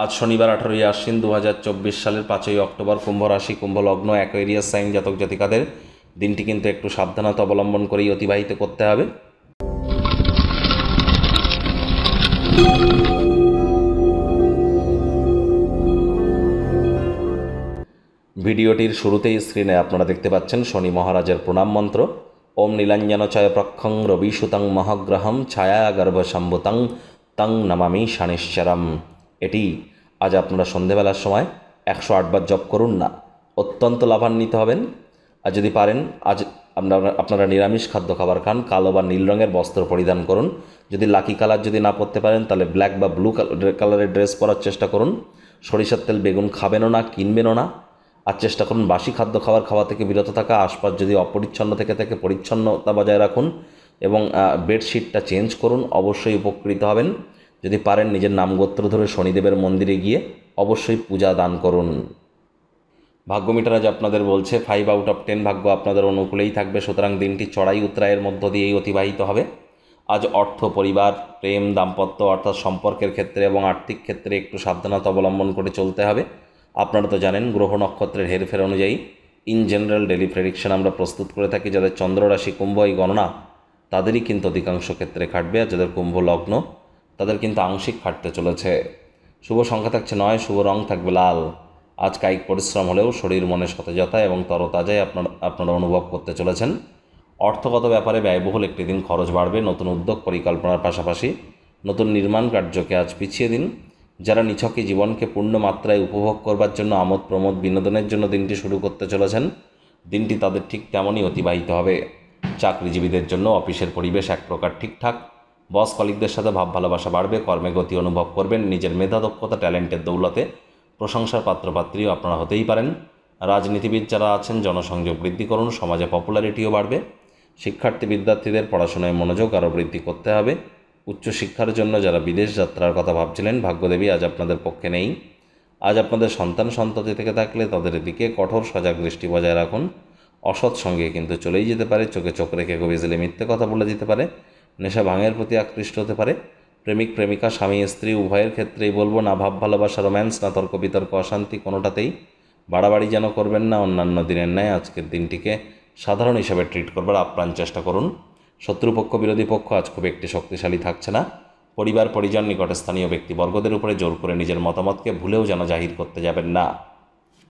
আজ শনিবার আঠারোই আশ্বিন দু সালের পাঁচই অক্টোবর কুম্ভ রাশি কুম্ভ লগ্ন অ্যাকোয়েরিয়াস সাইন জাতক জাতিকাদের দিনটি কিন্তু একটু সাবধানতা অবলম্বন করেই অতিবাহিত করতে হবে ভিডিওটির শুরুতেই স্ক্রিনে আপনারা দেখতে পাচ্ছেন শনি মহারাজের প্রণাম মন্ত্র ওম নীলাঞ্জন ছয় প্রক্ষং রবি সুতাং মহাগ্রহম ছায়া গর্ভশম্ভুতাং তং নমামি শনিশ্চরম এটি আজ আপনারা সন্ধেবেলার সময় একশো আটবার জপ করুন না অত্যন্ত লাভান্বিত হবেন আর যদি পারেন আজ আপনারা আপনারা নিরামিষ খাদ্য খাবার খান কালো বা নীল রঙের বস্ত্র পরিধান করুন যদি লাকি কালার যদি না পরতে পারেন তাহলে ব্ল্যাক বা ব্লু কালারের ড্রেস পরার চেষ্টা করুন সরিষার তেল বেগুন খাবেনও না কিনবেনও না আর চেষ্টা করুন বাসি খাদ্য খাবার খাওয়া থেকে বিরত থাকা আশপাশ যদি অপরিচ্ছন্ন থেকে থাকে পরিচ্ছন্নতা বজায় রাখুন এবং বেডশিটটা চেঞ্জ করুন অবশ্যই উপকৃত হবেন যদি পারেন নিজের নামগোত্র ধরে শনিদেবের মন্দিরে গিয়ে অবশ্যই পূজা দান করুন ভাগ্যমিটার আজ আপনাদের বলছে ফাইভ আউট অফ টেন ভাগ্য আপনাদের অনুকূলেই থাকবে সুতরাং দিনটি চড়াই উত্তরায়ের মধ্য দিয়েই অতিবাহিত হবে আজ অর্থ পরিবার প্রেম দাম্পত্য অর্থাৎ সম্পর্কের ক্ষেত্রে এবং আর্থিক ক্ষেত্রে একটু সাবধানতা অবলম্বন করে চলতে হবে আপনারা তো জানেন গ্রহ নক্ষত্রের হেরফের অনুযায়ী ইন জেনারেল ডেলি প্রেডিকশন আমরা প্রস্তুত করে থাকি যাদের চন্দ্ররাশি কুম্ভ এই গণনা তাদেরই কিন্তু অধিকাংশ ক্ষেত্রে খাটবে আর যাদের কুম্ভ লগ্ন তাদের কিন্তু আংশিক ফাটতে চলেছে শুভ সংখ্যা থাকছে নয় শুভ রং থাকবে লাল আজ কায়িক পরিশ্রম হলেও শরীর মনে সতেজতা এবং তরতাজাই আপনার আপনারা অনুভব করতে চলেছেন অর্থগত ব্যাপারে ব্যয়বহুল একটি দিন খরচ বাড়বে নতুন উদ্যোগ পরিকল্পনার পাশাপাশি নতুন নির্মাণ কার্যকে আজ পিছিয়ে দিন যারা নিছকে জীবনকে পূর্ণ মাত্রায় উপভোগ করবার জন্য আমোদ প্রমোদ বিনোদনের জন্য দিনটি শুরু করতে চলেছেন দিনটি তাদের ঠিক তেমনই অতিবাহিত হবে চাকরিজীবীদের জন্য অফিসের পরিবেশ এক প্রকার ঠিকঠাক বস কলিকদের সাথে ভাব ভালোবাসা বাড়বে কর্মে গতি অনুভব করবেন নিজের মেধা দক্ষতা ট্যালেন্টের দৌলতে প্রশংসার পাত্রপাত্রীও আপনারা হতেই পারেন রাজনীতিবিদ যারা আছেন জনসংযোগ বৃদ্ধি করুন সমাজে পপুলারিটিও বাড়বে শিক্ষার্থী বিদ্যার্থীদের পড়াশোনায় মনোযোগ আরও বৃদ্ধি করতে হবে উচ্চশিক্ষার জন্য যারা বিদেশ যাত্রার কথা ভাবছিলেন ভাগ্যদেবী আজ আপনাদের পক্ষে নেই আজ আপনাদের সন্তান সন্ততি থেকে থাকলে তাদের দিকে কঠোর সজাগ দৃষ্টি বজায় রাখুন অসৎ সঙ্গে কিন্তু চলেই যেতে পারে চোখে চোখ রেখে কবিজলে মিথ্যে কথা বলে দিতে পারে নেশা ভাঙের প্রতি আকৃষ্ট হতে পারে প্রেমিক প্রেমিকা স্বামী স্ত্রী উভয়ের ক্ষেত্রেই বলবো না ভাব ভালোবাসা রোম্যান্স না তর্ক বিতর্ক অশান্তি কোনোটাতেই বাড়াবাড়ি যেন করবেন না অন্যান্য দিনের ন্যায় আজকের দিনটিকে সাধারণ হিসাবে ট্রিট করবার আপ্রাণ চেষ্টা করুন শত্রুপক্ষ বিরোধী পক্ষ আজ খুব একটি শক্তিশালী থাকছে না পরিবার পরিজন নিকটস্থানীয় ব্যক্তিবর্গদের উপরে জোর করে নিজের মতামতকে ভুলেও যেন জাহির করতে যাবেন না